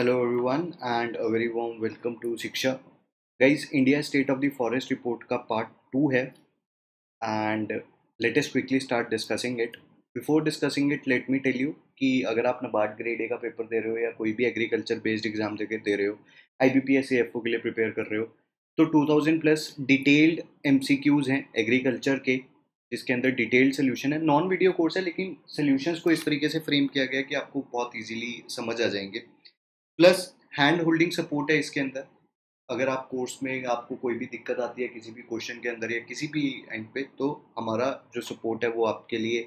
Hello everyone and a very warm welcome to Shiksha guys India state of the forest report का part two है and latest quickly start discussing it before discussing it let me tell you कि अगर आप NABARD grade A का paper दे रहे हो या कोई भी एग्रीकल्चर बेस्ड एग्जाम दे दे रहे हो I B P S F O के लिए प्रिपेयर कर रहे हो तो two thousand plus detailed M C Qs हैं एग्रीकल्चर के जिसके अंदर डिटेल्ड सोल्यूशन है नॉन वीडियो कोर्स है लेकिन सोल्यूशंस को इस तरीके से फ्रेम किया गया कि आपको बहुत ईजिली समझ आ जाएंगे प्लस हैंड होल्डिंग सपोर्ट है इसके अंदर अगर आप कोर्स में आपको कोई भी दिक्कत आती है किसी भी क्वेश्चन के अंदर या किसी भी एंड पे तो हमारा जो सपोर्ट है वो आपके लिए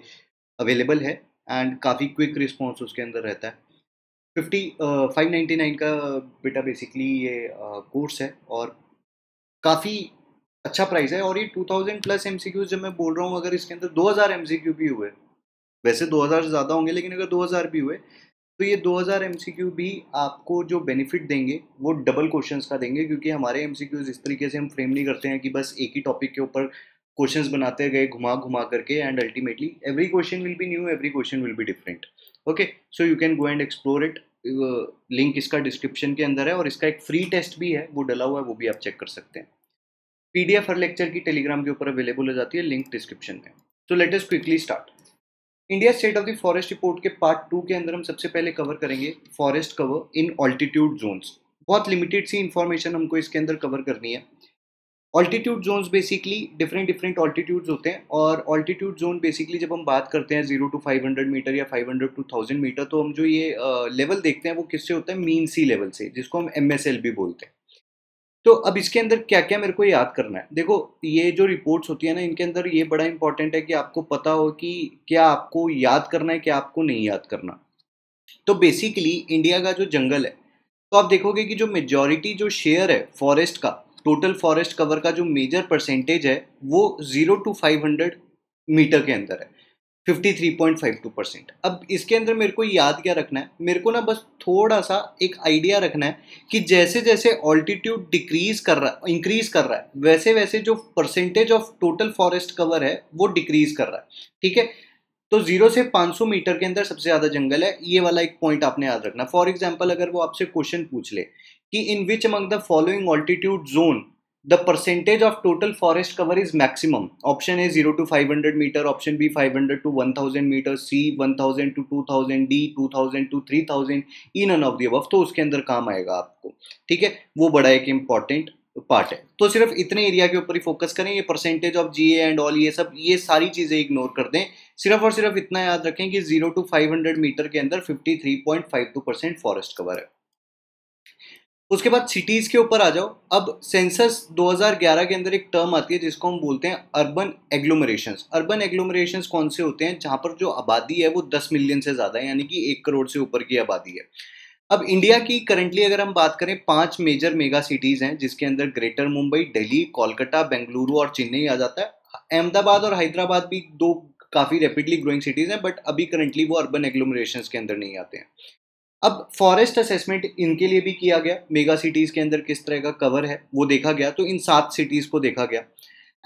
अवेलेबल है एंड काफ़ी क्विक रिस्पॉन्स उसके अंदर रहता है फिफ्टी फाइव नाइन्टी नाइन का बेटा बेसिकली ये कोर्स uh, है और काफ़ी अच्छा प्राइस है और ये टू थाउजेंड प्लस एम जब मैं बोल रहा हूँ अगर इसके अंदर दो हज़ार एम भी हुए वैसे दो हज़ार ज़्यादा होंगे लेकिन अगर दो हज़ार भी हुए तो ये 2000 एमसीक्यू भी आपको जो बेनिफिट देंगे वो डबल क्वेश्चंस का देंगे क्योंकि हमारे एमसीक्यूज इस तरीके से हम फ्रेम नहीं करते हैं कि बस एक ही टॉपिक के ऊपर क्वेश्चंस बनाते गए घुमा घुमा करके and ultimately every question will be new every question will be different okay so you can go and explore it link इसका डिस्क्रिप्शन के अंदर है और इसका एक फ्री टेस्ट भी है वो डला हुआ है वो भी आप चेक कर सकते हैं पीडीएफ हर लेक्चर की टेलीग्राम के ऊपर अवेलेबल हो जाती है लिंक डिस्क्रिप्शन में so let quickly start India state of the forest report के पार्ट टू के अंदर हम सबसे पहले कवर करेंगे forest cover in altitude zones बहुत लिमिटेड सी इन्फॉर्मेशन हमको इसके अंदर कवर करनी है altitude zones basically different different altitudes होते हैं और ऑल्टीट्यूड जोन बेसिकली जब हम बात करते हैं zero to five hundred metre या five hundred to thousand metre तो हम जो ये लेवल uh, देखते हैं वो किससे होता है मीन सी लेवल से जिसको हम एम एस एल भी बोलते हैं तो अब इसके अंदर क्या क्या मेरे को याद करना है देखो ये जो रिपोर्ट्स होती है ना इनके अंदर ये बड़ा इंपॉर्टेंट है कि आपको पता हो कि क्या आपको याद करना है क्या आपको नहीं याद करना तो बेसिकली इंडिया का जो जंगल है तो आप देखोगे कि जो मेजॉरिटी जो शेयर है फॉरेस्ट का टोटल फॉरेस्ट कवर का जो मेजर परसेंटेज है वो zero to five hundred metre के अंदर है 53.52 परसेंट अब इसके अंदर मेरे को याद क्या रखना है मेरे को ना बस थोड़ा सा एक आइडिया रखना है कि जैसे जैसे ऑल्टीट्यूड डिक्रीज कर रहा इंक्रीज कर रहा है वैसे वैसे जो percentage of total forest cover है वो डिक्रीज कर रहा है ठीक है तो जीरो से 500 मीटर के अंदर सबसे ज़्यादा जंगल है ये वाला एक पॉइंट आपने याद रखना फॉर एग्जाम्पल अगर वो आपसे क्वेश्चन पूछ ले कि in which among the following altitude zone the percentage of total forest cover is maximum option a 0 to 500 meter option b 500 to 1000 meter c 1000 to 2000 d 2000 to 3000 thousand none of of above तो उसके अंदर काम आएगा आपको ठीक है वो बड़ा एक इंपॉर्टेंट पार्ट है तो सिर्फ इतने एरिया के ऊपर ही फोकस करें ये percentage of G and all ये सब ये सारी चीज़ें इग्नोर कर दें सिर्फ और सिर्फ इतना याद रखें कि zero to five hundred metre के अंदर fifty three point five two percent forest cover है उसके बाद सिटीज़ के ऊपर आ जाओ अब सेंसस 2011 के अंदर एक टर्म आती है जिसको हम बोलते हैं अर्बन एग्लोमरेशन अर्बन एग्लोमरेशन कौन से होते हैं जहाँ पर जो आबादी है वो 10 मिलियन से ज़्यादा है यानी कि एक करोड़ से ऊपर की आबादी है अब इंडिया की करंटली अगर हम बात करें पांच मेजर मेगा सिटीज़ हैं जिसके अंदर ग्रेटर मुंबई दिल्ली कोलकाता बेंगलुरु और चेन्नई आ जाता है अहमदाबाद और हैदराबाद भी दो काफ़ी रैपिडली ग्रोइंग सिटीज़ हैं बट अभी करंटली वो अर्बन एग्लोमरेशन के अंदर नहीं आते हैं अब फॉरेस्ट असेसमेंट इनके लिए भी किया गया मेगा सिटीज़ के अंदर किस तरह का कवर है वो देखा गया तो इन सात सिटीज़ को देखा गया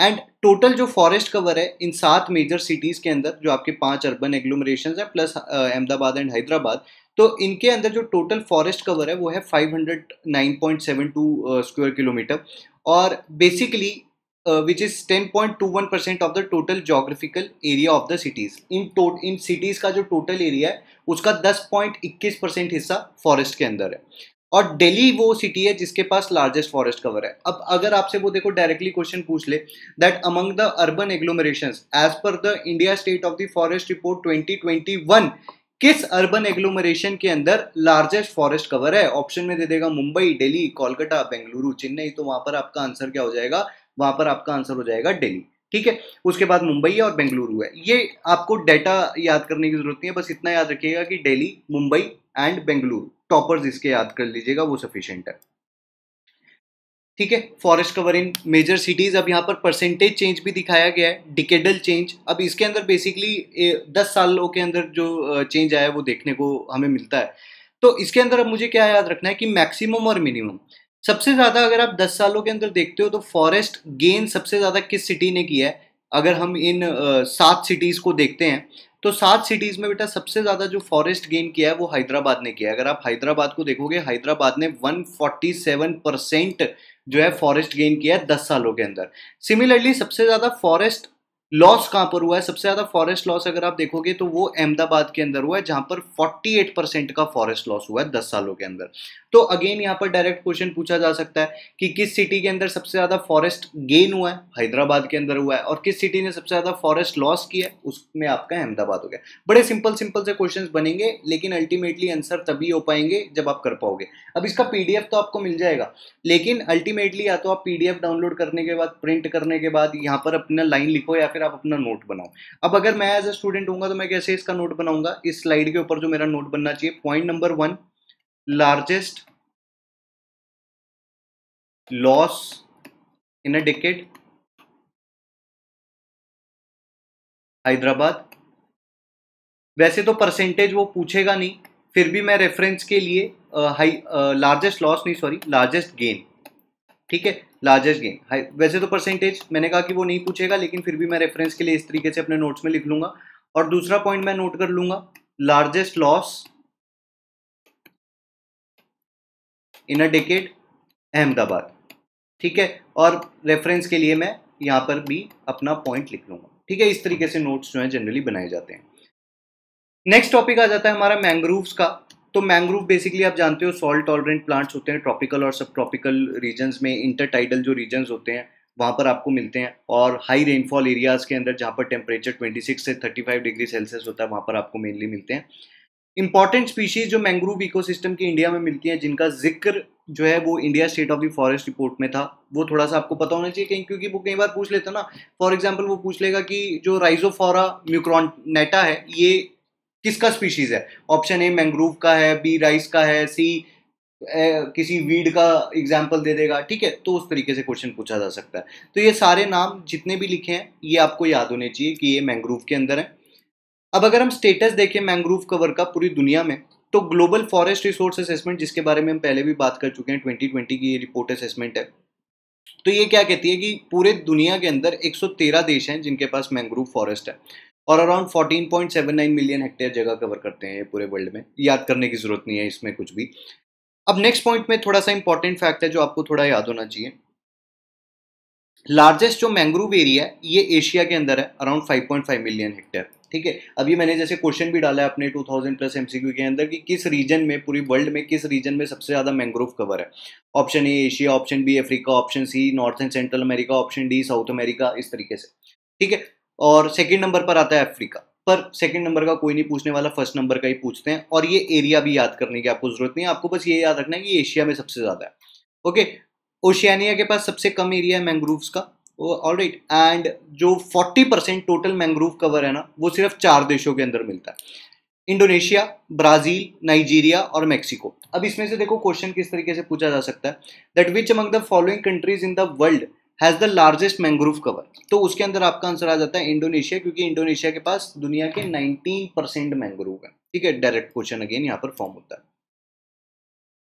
एंड टोटल जो फॉरेस्ट कवर है इन सात मेजर सिटीज़ के अंदर जो आपके पांच अर्बन एग्लोमरेशन है प्लस अहमदाबाद एंड हैदराबाद तो इनके अंदर जो टोटल फॉरेस्ट कवर है वो है 509.72 स्क्वायर किलोमीटर और basically uh, which is 10.21 percent of the total geographical area of the cities इन इन सिटीज का जो टोटल एरिया है उसका 10.21 परसेंट हिस्सा फॉरेस्ट के अंदर है और दिल्ली वो सिटी है जिसके पास लार्जेस्ट फॉरेस्ट कवर है अब अगर आपसे वो देखो डायरेक्टली क्वेश्चन पूछ ले that among the urban agglomeration as per the India state of the forest report 2021 किस अर्बन एग्लोमरेशन के अंदर लार्जेस्ट फॉरेस्ट कवर है ऑप्शन में दे देगा मुंबई दिल्ली कोलकाता बेंगलुरु चेन्नई तो वहां पर आपका आंसर क्या हो जाएगा वहां पर आपका आंसर हो जाएगा डेली ठीक है उसके बाद मुंबई है और बेंगलुरु है ये आपको डेटा याद करने की जरूरत नहीं है बस इतना याद रखिएगा कि डेली मुंबई एंड बेंगलुरु टॉपर्स इसके याद कर लीजिएगा वो सफिशियंट है ठीक है forest cover in major cities अब यहाँ पर परसेंटेज चेंज भी दिखाया गया है डिकेडल चेंज अब इसके अंदर बेसिकली दस सालों के अंदर जो चेंज आया है वो देखने को हमें मिलता है तो इसके अंदर अब मुझे क्या याद रखना है कि मैक्सिमम और मिनिमम सबसे ज़्यादा अगर आप 10 सालों के अंदर देखते हो तो फॉरेस्ट गेन सबसे ज़्यादा किस सिटी ने किया है अगर हम इन सात सिटीज़ को देखते हैं तो सात सिटीज़ में बेटा सबसे ज़्यादा जो फॉरेस्ट गेन किया है वो हैदराबाद ने किया है अगर आप हैदराबाद को देखोगे हैदराबाद ने 147 परसेंट जो है फॉरेस्ट गेन किया है दस सालों के अंदर सिमिलरली सबसे ज़्यादा फॉरेस्ट लॉस कहां पर हुआ है सबसे ज़्यादा फॉरेस्ट लॉस अगर आप देखोगे तो वो अहमदाबाद के अंदर हुआ है जहां पर 48 परसेंट का फॉरेस्ट लॉस हुआ है दस सालों के अंदर तो अगेन यहाँ पर डायरेक्ट क्वेश्चन पूछा जा सकता है कि किस सिटी के अंदर सबसे ज़्यादा फॉरेस्ट गेन हुआ है हैदराबाद के अंदर हुआ है और किस सिटी ने सबसे ज़्यादा फॉरेस्ट लॉस किया उसमें आपका अहमदाबाद हो गया बड़े सिंपल सिंपल से क्वेश्चन बनेंगे लेकिन अल्टीमेटली आंसर तभी हो पाएंगे जब आप कर पाओगे अब इसका पी तो आपको मिल जाएगा लेकिन अल्टीमेटली या तो आप पी डाउनलोड करने के बाद प्रिंट करने के बाद यहाँ पर अपना लाइन लिखो या फिर आप अपना नोट बनाओ अब अगर मैं एज ए स्टूडेंट हूँ तो मैं कैसे इसका नोट बनाऊंगा इस स्लाइड के ऊपर जो मेरा नोट बनना चाहिए point number one largest loss in a decade Hyderabad वैसे तो परसेंटेज वो पूछेगा नहीं फिर भी मैं रेफरेंस के लिए लार्जेस्ट लॉस नहीं सॉरी लार्जेस्ट गेन ठीक है लार्जेस्ट गेन वैसे तो परसेंटेज मैंने कहा कि वो नहीं पूछेगा लेकिन फिर भी मैं रेफरेंस के लिए इस तरीके से अपने नोट्स में लिख लूंगा और दूसरा पॉइंट मैं नोट कर लूंगा largest loss in a decade Ahmedabad ठीक है और रेफरेंस के लिए मैं यहाँ पर भी अपना पॉइंट लिख लूँगा ठीक है इस तरीके से नोट्स जो हैं जनरली बनाए जाते हैं नेक्स्ट टॉपिक आ जाता है हमारा मैंग्रोव का तो मैंग्रोव बेसिकली आप जानते हो सॉल्ट टॉलरेंट प्लांट्स होते हैं ट्रॉपिकल और सब ट्रॉपिकल रीजन्स में इंटरटाइडल जो रीजन्स होते हैं वहाँ पर आपको मिलते हैं और हाई रेनफॉल एरियाज़ के अंदर जहाँ पर टेम्परेचर 26 से 35 डिग्री सेल्सियस होता है वहाँ पर आपको मेनली मिलते हैं इंपॉर्टेंट स्पीशीज जो मैंग्रोव इकोसिस्टम की इंडिया में मिलती हैं जिनका जिक्र जो है वो India state of the forest report में था वो थोड़ा सा आपको पता होना चाहिए क्योंकि वो कई बार पूछ लेता ना फॉर एग्जाम्पल वो पूछ लेगा कि जो राइजोफोरा म्यूक्रॉनेटा है ये किसका स्पीशीज है ऑप्शन ए मैंग्रोव का है बी राइस का है सी किसी वीड का एग्जाम्पल दे देगा ठीक है तो उस तरीके से क्वेश्चन पूछा जा सकता है तो ये सारे नाम जितने भी लिखे हैं ये आपको याद होने चाहिए कि ये मैंग्रोव के अंदर है अब अगर हम स्टेटस देखें मैंग्रोव कवर का पूरी दुनिया में तो ग्लोबल फॉरेस्ट रिसोर्स असेसमेंट जिसके बारे में हम पहले भी बात कर चुके हैं 2020 की ये रिपोर्ट असेसमेंट है तो ये क्या कहती है कि पूरे दुनिया के अंदर 113 देश हैं जिनके पास मैंग्रोव फॉरेस्ट है और अराउंड 14.79 मिलियन हेक्टेयर जगह कवर करते हैं ये पूरे वर्ल्ड में याद करने की ज़रूरत नहीं है इसमें कुछ भी अब नेक्स्ट पॉइंट में थोड़ा सा इंपॉर्टेंट फैक्ट है जो आपको थोड़ा याद होना चाहिए लार्जेस्ट जो मैंग्रोव एरिया है ये एशिया के अंदर है अराउंड 5.5 मिलियन हेक्टेयर ठीक है अभी मैंने जैसे क्वेश्चन भी डाला है अपने 2000 प्लस एमसीक्यू के अंदर कि किस रीजन में पूरी वर्ल्ड में किस रीजन में सबसे ज़्यादा मैंग्रोव कवर है option A Asia option B Africa option C North and Central America option D South America इस तरीके से ठीक है और सेकेंड नंबर पर आता है अफ्रीका पर सेकंड नंबर का कोई नहीं पूछने वाला फर्स्ट नंबर का ही पूछते हैं और ये एरिया भी याद करने की आपको जरूरत नहीं है आपको बस ये याद रखना है कि एशिया में सबसे ज़्यादा है ओके ओशियानिया के पास सबसे कम एरिया है मैंग्रोव्स का ऑल राइट एंड जो 40 परसेंट टोटल मैंग्रोव कवर है ना वो सिर्फ चार देशों के अंदर मिलता है इंडोनेशिया ब्राज़ील नाइजीरिया और मेक्सिको अब इसमें से देखो क्वेश्चन किस तरीके से पूछा जा सकता है that which among the following countries in the world has the largest mangrove cover तो उसके अंदर आपका आंसर आ जाता है इंडोनेशिया क्योंकि इंडोनेशिया के पास दुनिया के 19 परसेंट मैंग्रोव है ठीक है डायरेक्ट क्वेश्चन अगेन यहाँ पर फॉर्म होता है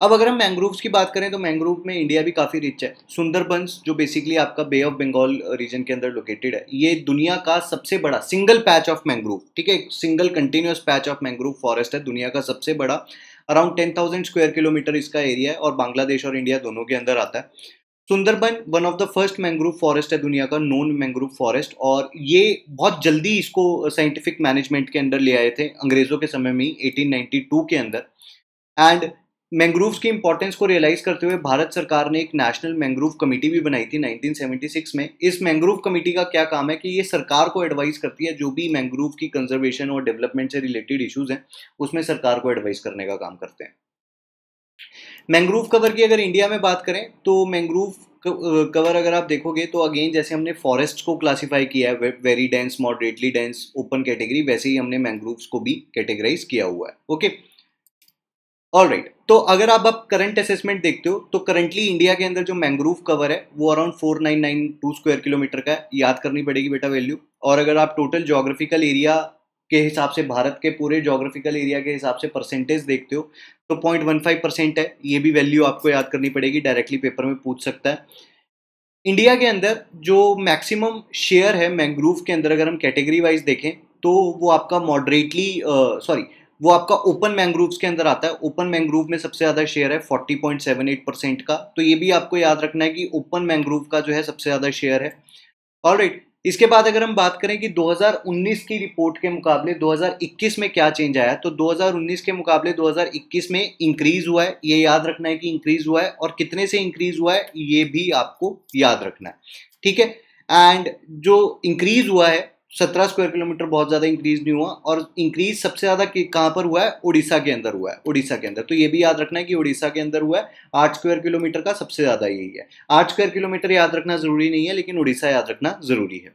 अब अगर हम मैंग्रोव्स की बात करें तो मैंग्रोव में इंडिया भी काफ़ी रिच है सुंदरबंस जो बेसिकली आपका बे ऑफ बंगाल रीजन के अंदर लोकेटेड है ये दुनिया का सबसे बड़ा सिंगल पैच ऑफ मैंग्रोव ठीक है single continuous patch of mangrove forest है दुनिया का सबसे बड़ा around ten thousand square kilometre इसका एरिया है और बांग्लादेश और इंडिया दोनों के अंदर आता है Sundarban one of the first mangrove forest है दुनिया का नॉन मैंग्रोव फॉरेस्ट और ये बहुत जल्दी इसको साइंटिफिक मैनेजमेंट के अंदर ले आए थे अंग्रेज़ों के समय में ही 1892 के अंदर एंड मैंग्रोव की इंपॉर्टेंस को रियलाइज करते हुए भारत सरकार ने एक नेशनल मैंग्रोव कमेटी भी बनाई थी 1976 में इस मैंग्रोव कमेटी का क्या काम है कि ये सरकार को एडवाइस करती है जो भी मैंग्रोव की कंजर्वेशन और डेवलपमेंट से रिलेटेड इश्यूज हैं उसमें सरकार को एडवाइस करने का काम करते हैं मैंग्रोव कवर की अगर इंडिया में बात करें तो मैंग्रोव कवर अगर आप देखोगे तो अगेन जैसे हमने फॉरेस्ट को क्लासिफाई किया है very dense moderately dense open category वैसे ही हमने मैंग्रोव को भी कैटेगराइज किया हुआ है okay okay? All right right. तो अगर आप अब करंट असेसमेंट देखते हो तो करंटली इंडिया के अंदर जो मैंग्रोव कवर है वो around four nine nine two square kilometre का है याद करनी पड़ेगी बेटा वैल्यू और अगर आप टोटल जोग्राफिकल एरिया के हिसाब से भारत के पूरे जोग्राफिकल एरिया के हिसाब से परसेंटेज देखते हो तो पॉइंट वन फाइव परसेंट है ये भी वैल्यू आपको याद करनी पड़ेगी डायरेक्टली पेपर में पूछ सकता है इंडिया के अंदर जो मैक्सिमम शेयर है मैंग्रोव के अंदर अगर हम कैटेगरी वाइज देखें तो वो आपका मॉडरेटली सॉरी uh, वो आपका ओपन मैंग्रोव्स के अंदर आता है ओपन मैंग्रोव में सबसे ज़्यादा शेयर है 40.78 परसेंट का तो ये भी आपको याद रखना है कि ओपन मैंग्रोव का जो है सबसे ज़्यादा शेयर है और right, इसके बाद अगर हम बात करें कि 2019 की रिपोर्ट के मुकाबले 2021 में क्या चेंज आया तो 2019 के मुकाबले 2021 में इंक्रीज हुआ है ये याद रखना है कि इंक्रीज हुआ है और कितने से इंक्रीज हुआ है ये भी आपको याद रखना है ठीक है एंड जो इंक्रीज हुआ है सत्रह स्क्वायर किलोमीटर बहुत ज़्यादा इंक्रीज नहीं हुआ और इंक्रीज सबसे ज़्यादा कहाँ पर हुआ है उड़ीसा के अंदर हुआ है उड़ीसा के अंदर तो ये भी याद रखना है कि उड़ीसा के अंदर हुआ है आठ स्क्वायर किलोमीटर का सबसे ज़्यादा यही है आठ स्क्वायर किलोमीटर याद रखना ज़रूरी नहीं है लेकिन उड़ीसा याद रखना ज़रूरी है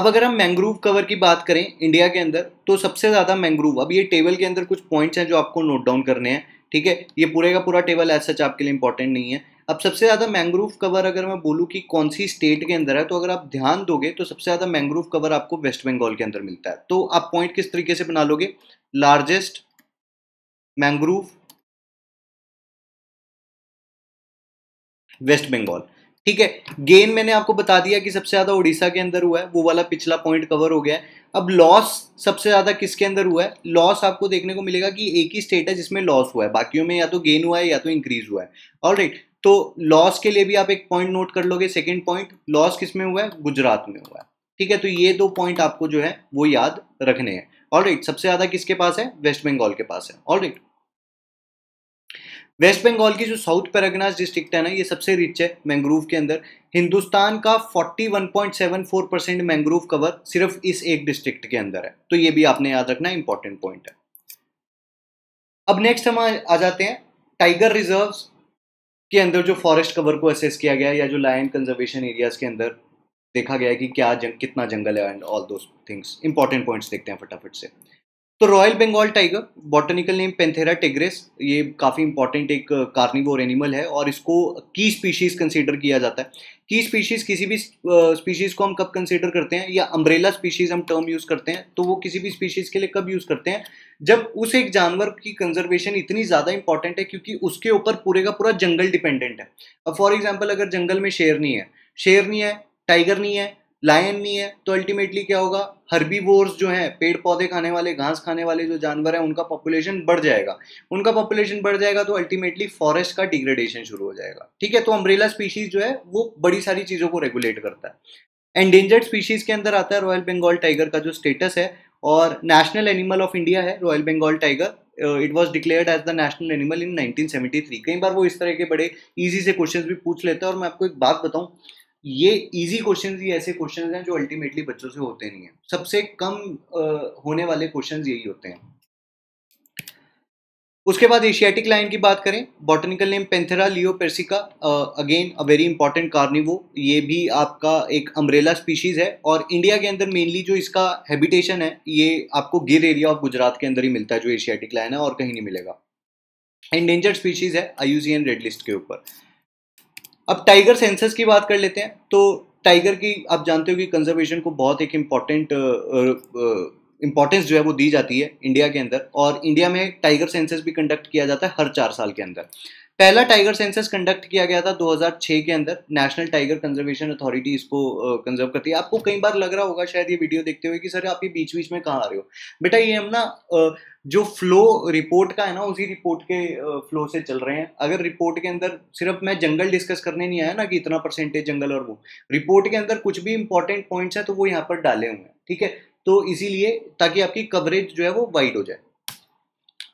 अब अगर हम मैंग्रोव कवर की बात करें इंडिया के अंदर तो सबसे ज़्यादा मैंग्रोव अब ये टेबल के अंदर कुछ पॉइंट्स हैं जो आपको नोट डाउन करने हैं ठीक है ये पूरे का पूरा टेबल ऐसा आपके लिए इंपॉर्टेंट नहीं है अब सबसे ज़्यादा मैंग्रोव कवर अगर मैं बोलूँ कि कौन सी स्टेट के अंदर है तो अगर आप ध्यान दोगे तो सबसे ज़्यादा मैंग्रोव कवर आपको वेस्ट बंगाल के अंदर मिलता है तो आप पॉइंट किस तरीके से बना लोगे लार्जेस्ट मैंग्रोव वेस्ट बंगाल ठीक है गेन मैंने आपको बता दिया कि सबसे ज्यादा उड़ीसा के अंदर हुआ है वो वाला पिछला पॉइंट कवर हो गया है अब लॉस सबसे ज्यादा किसके अंदर हुआ है लॉस आपको देखने को मिलेगा कि एक ही स्टेट है जिसमें लॉस हुआ है बाकियों में या तो गेन हुआ है या तो इंक्रीज हुआ है ऑल राइट तो लॉस के लिए भी आप एक पॉइंट नोट कर लोगे सेकेंड पॉइंट लॉस किस में हुआ है गुजरात में हुआ है ठीक है तो ये दो पॉइंट आपको जो है वो याद रखने हैं ऑल सबसे ज्यादा किसके पास है वेस्ट बंगाल के पास है ऑल वेस्ट बंगाल की जो साउथ परगनाज डिस्ट्रिक्ट है ना ये सबसे रिच है मैंग्रोव के अंदर हिंदुस्तान का 41.74 परसेंट मैंग्रोव कवर सिर्फ इस एक डिस्ट्रिक्ट के अंदर है तो ये भी आपने याद रखना इंपॉर्टेंट पॉइंट है अब नेक्स्ट हम आ जाते हैं टाइगर रिजर्व के अंदर जो फॉरेस्ट कवर को असेस किया गया या जो लायन कंजर्वेशन एरियाज के अंदर देखा गया है कि क्या जंग, कितना जंगल है एंड ऑल दो थिंग्स इंपॉर्टेंट पॉइंट्स देखते हैं फटाफट से तो royal Bengal tiger botanical name Panthera tigris ये काफ़ी इंपॉर्टेंट एक कार्निवोर uh, एनिमल है और इसको की स्पीशीज़ कंसीडर किया जाता है की स्पीशीज़ किसी भी स्पीशीज़ uh, को हम कब कंसीडर करते हैं या अम्ब्रेला स्पीशीज़ हम टर्म यूज़ करते हैं तो वो किसी भी स्पीशीज़ के लिए कब यूज़ करते हैं जब उस एक जानवर की कंजर्वेशन इतनी ज़्यादा इंपॉर्टेंट है क्योंकि उसके ऊपर पूरे का पूरा जंगल डिपेंडेंट है अब फॉर एग्जाम्पल अगर जंगल में शेर नहीं है शेर नहीं है टाइगर नहीं है लायन नहीं है तो अल्टीमेटली क्या होगा हर्बी जो हैं पेड़ पौधे खाने वाले घास खाने वाले जो जानवर हैं उनका पॉपुलेशन बढ़ जाएगा उनका पॉपुलेशन बढ़ जाएगा तो अल्टीमेटली फॉरेस्ट का डिग्रेडेशन शुरू हो जाएगा ठीक है तो अम्ब्रेला स्पीशीज जो है वो बड़ी सारी चीज़ों को रेगुलेट करता है एंडेंजर्ड स्पीशीज के अंदर आता है रॉयल बंगाल टाइगर का जो स्टेटस है और नेशनल एनिमल ऑफ इंडिया है royal Bengal tiger it was declared as the national animal in 1973 कई बार वो इस तरह के बड़े ईजी से क्वेश्चन भी पूछ लेते हैं और मैं आपको एक बात बताऊँ ये इजी क्वेश्चंस ही ऐसे क्वेश्चंस हैं जो अल्टीमेटली बच्चों से होते नहीं हैं सबसे कम होने वाले क्वेश्चंस यही होते हैं उसके बाद एशियाटिक लाइन की बात करें botanical name Panthera leo persica again a very important carnivore ये भी आपका एक अम्ब्रेला स्पीशीज़ है और इंडिया के अंदर मेनली जो इसका हैबिटेशन है ये आपको गिर एरिया ऑफ गुजरात के अंदर ही मिलता है जो एशियाटिक लाइन है और कहीं नहीं मिलेगा एंडेंजर्ड स्पीशीज़ है आई रेड लिस्ट के ऊपर अब टाइगर सेंसस की बात कर लेते हैं तो टाइगर की आप जानते हो कि कंजर्वेशन को बहुत एक इम्पॉर्टेंट इम्पॉर्टेंस जो है वो दी जाती है इंडिया के अंदर और इंडिया में टाइगर सेंसस भी कंडक्ट किया जाता है हर चार साल के अंदर पहला टाइगर सेंसस कंडक्ट किया गया था 2006 के अंदर नेशनल टाइगर कंजर्वेशन अथॉरिटी इसको कंजर्व करती है आपको कई बार लग रहा होगा शायद ये वीडियो देखते हुए कि सर आप ये बीच बीच में कहाँ आ रहे हो बेटा ये हम ना जो फ्लो रिपोर्ट का है ना उसी रिपोर्ट के फ्लो से चल रहे हैं अगर रिपोर्ट के अंदर सिर्फ मैं जंगल डिस्कस करने नहीं आया ना कि इतना परसेंटेज जंगल और वो रिपोर्ट के अंदर कुछ भी इंपॉर्टेंट पॉइंट्स हैं तो वो यहाँ पर डाले हुए हैं ठीक है तो इसीलिए ताकि आपकी कवरेज जो है वो वाइड हो जाए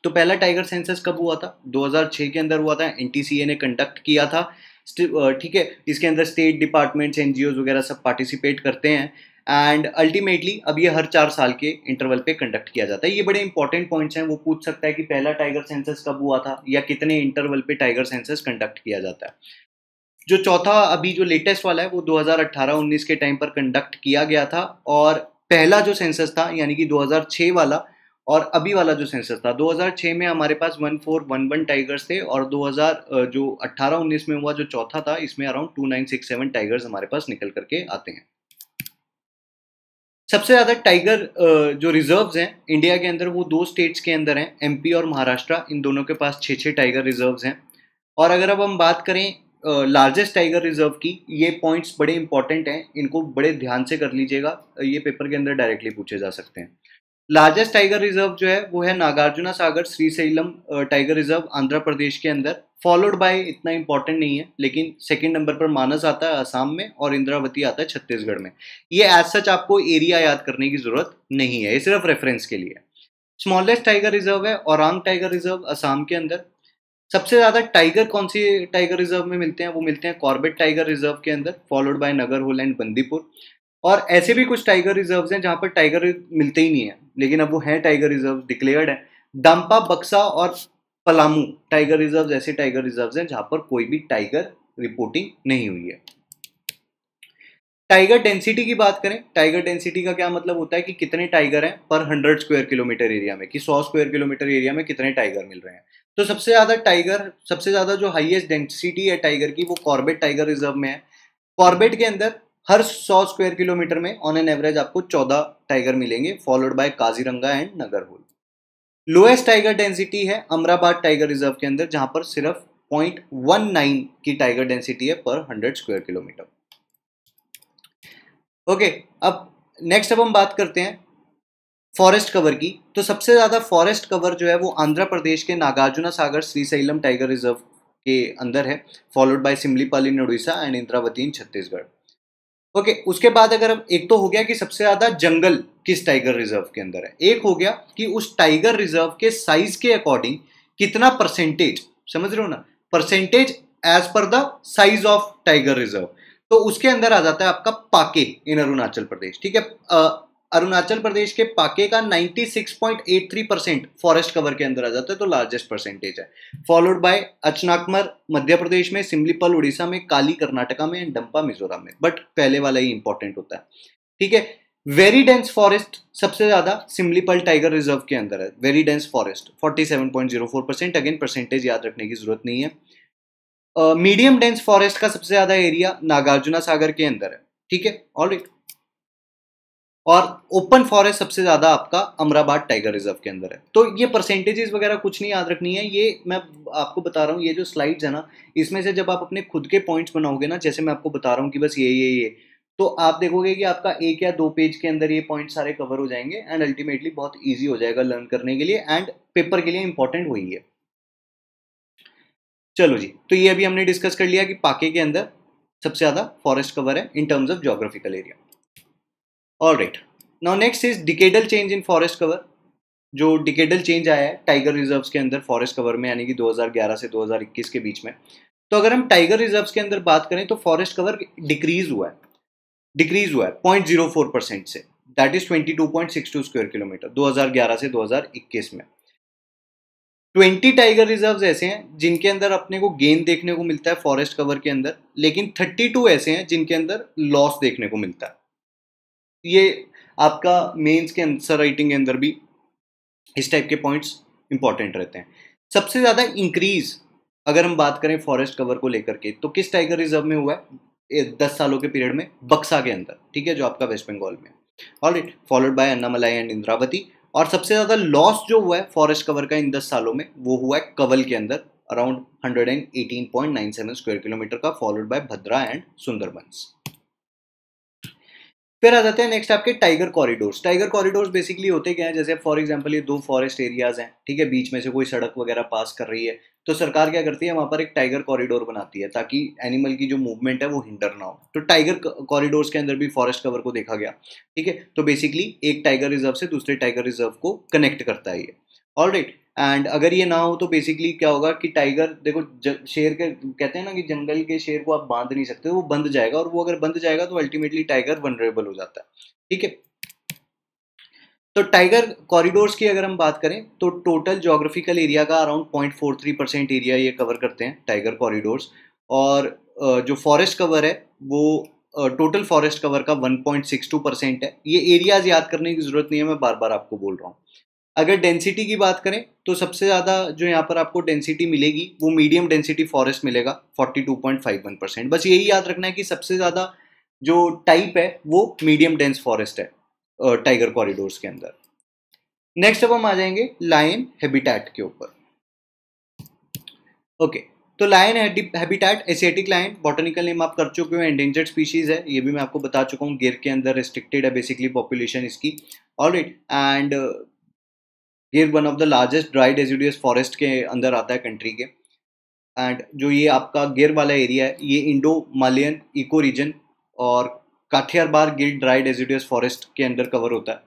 तो पहला टाइगर सेंसस कब हुआ था दो के अंदर हुआ था एन ने कंडक्ट किया था ठीक है इसके अंदर स्टेट डिपार्टमेंट्स एनजीओज वगैरह सब पार्टिसिपेट करते हैं एंड अल्टीमेटली अब ये हर चार साल के इंटरवल पे कंडक्ट किया जाता है ये बड़े इंपॉर्टेंट पॉइंट्स हैं वो पूछ सकता है कि पहला टाइगर सेंसस कब हुआ था या कितने इंटरवल पे टाइगर सेंसस कंडक्ट किया जाता है जो चौथा अभी जो लेटेस्ट वाला है वो 2018-19 के टाइम पर कंडक्ट किया गया था और पहला जो सेंसस था यानी कि 2006 वाला और अभी वाला जो सेंसस था 2006 में हमारे पास 1411 टाइगर्स थे और 2000 जो 18-19 में हुआ जो चौथा था इसमें अराउंड 2967 टाइगर्स हमारे पास निकल करके आते हैं सबसे ज़्यादा टाइगर जो रिजर्व्स हैं इंडिया के अंदर वो दो स्टेट्स के अंदर हैं एमपी और महाराष्ट्र इन दोनों के पास छः छः टाइगर रिजर्व्स हैं और अगर अब हम बात करें लार्जेस्ट टाइगर रिजर्व की ये पॉइंट्स बड़े इंपॉर्टेंट हैं इनको बड़े ध्यान से कर लीजिएगा ये पेपर के अंदर डायरेक्टली पूछे जा सकते हैं लार्जेस्ट टाइगर रिजर्व जो है वो है नागार्जुना सागर श्रीशैलम टाइगर रिजर्व आंध्र प्रदेश के अंदर फॉलोड बाय इतना इंपॉर्टेंट नहीं है लेकिन सेकंड नंबर पर मानस आता है असम में और इंद्रावती आता है छत्तीसगढ़ में ये एज सच आपको एरिया याद करने की जरूरत नहीं है ये सिर्फ रेफरेंस के लिए स्मॉलेस्ट टाइगर रिजर्व है औरंग टाइगर रिजर्व असम के अंदर सबसे ज़्यादा टाइगर कौन सी टाइगर रिजर्व में मिलते हैं वो मिलते हैं कॉर्बेट टाइगर रिजर्व के अंदर फॉलोड बाय होल एंड बंदीपुर और ऐसे भी कुछ टाइगर रिजर्व हैं जहाँ पर टाइगर मिलते ही नहीं है लेकिन अब वो हैं टाइगर रिजर्व डिक्लेयर्ड है डाम्पा बक्सा और पलामू टाइगर रिजर्व ऐसे टाइगर रिजर्व हैं जहां पर कोई भी टाइगर रिपोर्टिंग नहीं हुई है टाइगर डेंसिटी की बात करें टाइगर डेंसिटी का क्या मतलब होता है कि कितने टाइगर हैं पर हंड्रेड स्क्वायर किलोमीटर एरिया में कि सौ स्क्वायर किलोमीटर एरिया में कितने टाइगर मिल रहे हैं तो सबसे ज़्यादा टाइगर सबसे ज़्यादा जो हाईएस्ट डेंसिटी है टाइगर की वो कॉर्बेट टाइगर रिजर्व में है कॉर्बेट के अंदर हर 100 स्क्वायर किलोमीटर में ऑन एन एवरेज आपको 14 टाइगर मिलेंगे followed by Kaziranga and Nagarhole lowest tiger density है अमराबाद टाइगर रिजर्व के अंदर जहां पर सिर्फ 0.19 की टाइगर डेंसिटी है पर 100 स्क्वायर किलोमीटर ओके अब नेक्स्ट अब हम बात करते हैं फॉरेस्ट कवर की तो सबसे ज़्यादा फॉरेस्ट कवर जो है वो आंध्र प्रदेश के नागार्जुना सागर श्रीसैलम टाइगर रिजर्व के अंदर है followed by Similipal in Orissa and Indravati in Chhattisgarh okay okay, उसके बाद अगर हम एक तो हो गया कि सबसे ज्यादा जंगल किस टाइगर रिजर्व के अंदर है एक हो गया कि उस टाइगर रिजर्व के साइज के अकॉर्डिंग कितना परसेंटेज समझ रहे हो ना percentage as per the size of tiger reserve तो उसके अंदर आ जाता है आपका पाके इन अरुणाचल प्रदेश ठीक है अरुणाचल प्रदेश के पाके का 96.83 परसेंट फॉरेस्ट कवर के अंदर आ जाता है तो लार्जेस्ट परसेंटेज है फॉलोड बाय अचनाकमर मध्य प्रदेश में सिमलीपल उड़ीसा में काली कर्नाटका में एंड डंपा मिजोरम में बट पहले वाला ही इंपॉर्टेंट होता है ठीक है वेरी डेंस फॉरेस्ट सबसे ज्यादा सिमलीपल टाइगर रिजर्व के अंदर है very dense forest forty percent again percentage याद रखने की जरूरत नहीं है मीडियम डेंस फॉरेस्ट का सबसे ज्यादा एरिया नागार्जुना सागर के अंदर है ठीक है ऑलराइट और ओपन फॉरेस्ट सबसे ज़्यादा आपका अमराबाद टाइगर रिजर्व के अंदर है तो ये परसेंटेजेस वगैरह कुछ नहीं याद रखनी है ये मैं आपको बता रहा हूँ ये जो स्लाइड्स है ना इसमें से जब आप अपने खुद के पॉइंट्स बनाओगे ना जैसे मैं आपको बता रहा हूँ कि बस ये ये ये तो आप देखोगे कि आपका एक या दो पेज के अंदर ये पॉइंट सारे कवर हो जाएंगे एंड अल्टीमेटली बहुत ईजी हो जाएगा लर्न करने के लिए एंड पेपर के लिए इंपॉर्टेंट वही है चलो जी तो ये अभी हमने डिस्कस कर लिया कि पाके के अंदर सबसे ज़्यादा फॉरेस्ट कवर है in terms of geographical area all right now next is decadal change in forest cover जो डिकेडल चेंज आया है टाइगर रिजर्व के अंदर फॉरेस्ट कवर में यानी कि 2011 से 2021 के बीच में तो अगर हम टाइगर रिजर्व के अंदर बात करें तो फॉरेस्ट कवर डिक्रीज हुआ है डिक्रीज हुआ है पॉइंट जीरो फोर परसेंट से that is twenty two point six two square kilometre दो हज़ार ग्यारह से दो हज़ार इक्कीस में ट्वेंटी टाइगर रिजर्व ऐसे हैं जिनके अंदर अपने को गेन देखने को मिलता है फॉरेस्ट कवर के अंदर लेकिन थर्टी टू ऐसे हैं जिनके अंदर लॉस देखने को मिलता है ये आपका मेंस के आंसर राइटिंग के अंदर भी इस टाइप के पॉइंट्स इंपॉर्टेंट रहते हैं सबसे ज़्यादा इंक्रीज अगर हम बात करें फॉरेस्ट कवर को लेकर के तो किस टाइगर रिजर्व में हुआ है दस सालों के पीरियड में बक्सा के अंदर ठीक है जो आपका वेस्ट बंगाल में all it followed by Annamalai and Indravati और सबसे ज़्यादा लॉस जो हुआ है फॉरेस्ट कवर का इन दस सालों में वो हुआ है कवल के अंदर अराउंड 118.97 स्क्वायर किलोमीटर का followed by Bhadra and Sundarbans फिर आ जाते हैं नेक्स्ट आपके tiger corridors tiger corridors basically होते क्या है जैसे फॉर एग्जांपल ये दो फॉरेस्ट एरियाज हैं ठीक है बीच में से कोई सड़क वगैरह पास कर रही है तो सरकार क्या करती है वहाँ पर एक टाइगर कॉरिडोर बनाती है ताकि एनिमल की जो मूवमेंट है वो हिंडर ना हो तो टाइगर कॉरिडोर्स के अंदर भी फॉरेस्ट कवर को देखा गया ठीक है तो बेसिकली एक टाइगर रिजर्व से दूसरे टाइगर रिजर्व को कनेक्ट करता है ये ऑल राइट एंड अगर ये ना हो तो बेसिकली क्या होगा कि टाइगर देखो शेर के कहते हैं ना कि जंगल के शेर को आप बांध नहीं सकते वो बंद जाएगा और वो अगर बंद जाएगा तो अल्टीमेटली टाइगर वनरेबल हो जाता है ठीक है तो टाइगर कॉरिडोर्स की अगर हम बात करें तो टोटल जोग्राफिकल एरिया का around point four three percent area ये कवर करते हैं टाइगर कॉरिडोर्स और जो फॉरेस्ट कवर है वो टोटल फॉरेस्ट कवर का one point six two percent है ये एरियाज याद करने की ज़रूरत नहीं है मैं बार बार आपको बोल रहा हूँ अगर डेंसिटी की बात करें तो सबसे ज़्यादा जो यहाँ पर आपको डेंसिटी मिलेगी वो मीडियम डेंसिटी फॉरेस्ट मिलेगा 42.51 परसेंट बस यही याद रखना है कि सबसे ज़्यादा जो टाइप है वो मीडियम डेंस फॉरेस्ट है टाइगर कॉरिडोर्स के अंदर नेक्स्ट अब हम आ जाएंगे लायन हैबिटेट के ऊपर ओके तो lion habitat Asiatic lion botanical name आप कर चुके हो एंडेंजर्ड स्पीशीज है ये भी मैं आपको बता चुका हूँ गिर के अंदर रिस्ट्रिक्टेड है बेसिकली पॉपुलेशन इसकी alright and Gir one of the largest dry deciduous forest के अंदर आता है कंट्री के एंड जो ये आपका गिर वाला एरिया है ये इंडो मालियन इको रीजन और काठियारबार गिर ड्राई डेजिडियस फॉरेस्ट के अंदर कवर होता है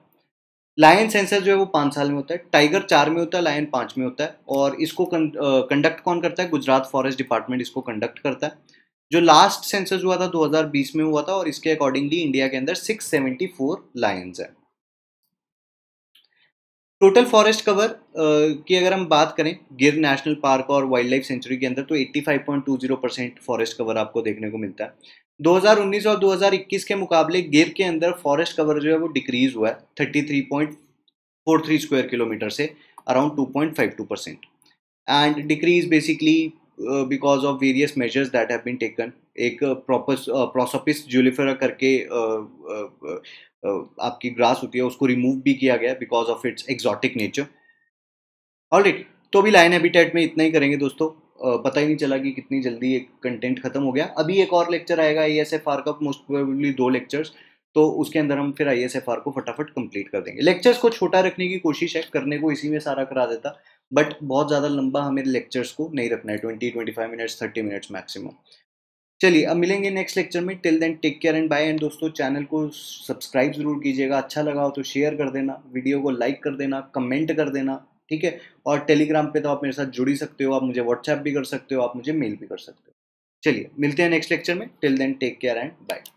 लायन सेंसर जो है वो पाँच साल में होता है टाइगर चार में होता है लायन पाँच में होता है और इसको कंडक्ट कौन करता है गुजरात फॉरेस्ट डिपार्टमेंट इसको कंडक्ट करता है जो लास्ट सेंसस हुआ था 2020 में हुआ था और इसके अकॉर्डिंगली इंडिया के अंदर 674 लायंस हैं टोटल फॉरेस्ट कवर की अगर हम बात करें गिर नेशनल पार्क और वाइल्ड लाइफ सेंचुरी के अंदर तो 85.20 परसेंट फॉरेस्ट कवर आपको देखने को मिलता है 2019 और 2021 के मुकाबले गिर के अंदर फॉरेस्ट कवर जो है वो डिक्रीज हुआ है 33.43 स्क्वायर किलोमीटर से around 2.52 percent and decrease basically because of various measures that have been taken एक प्रोपस प्रोसोपिस जूलिफेरा करके आपकी ग्रास होती है उसको रिमूव भी किया गया because of its exotic nature all तो भी लाइन हैबिटेट में इतना ही करेंगे दोस्तों पता ही नहीं चला कि कितनी जल्दी ये कंटेंट खत्म हो गया अभी एक और लेक्चर आएगा आई एस एफ आर का मोस्ट प्रोबेबली दो लेक्चर्स तो उसके अंदर हम फिर आई एस एफ आर को फटाफट कंप्लीट कर देंगे लेक्चर्स को छोटा रखने की कोशिश है करने को इसी में सारा करा देता बट बहुत ज़्यादा लंबा हमें लेक्चर्स को नहीं रखना है twenty twenty five minutes thirty minutes maximum चलिए अब मिलेंगे नेक्स्ट लेक्चर में till then take care and bye and दोस्तों चैनल को सब्सक्राइब जरूर कीजिएगा अच्छा लगा हो तो शेयर कर देना वीडियो को लाइक कर देना कमेंट कर देना ठीक है और टेलीग्राम पे तो आप मेरे साथ जुड़ ही सकते हो आप मुझे व्हाट्सएप भी कर सकते हो आप मुझे मेल भी कर सकते हो चलिए मिलते हैं नेक्स्ट लेक्चर में till then take care and bye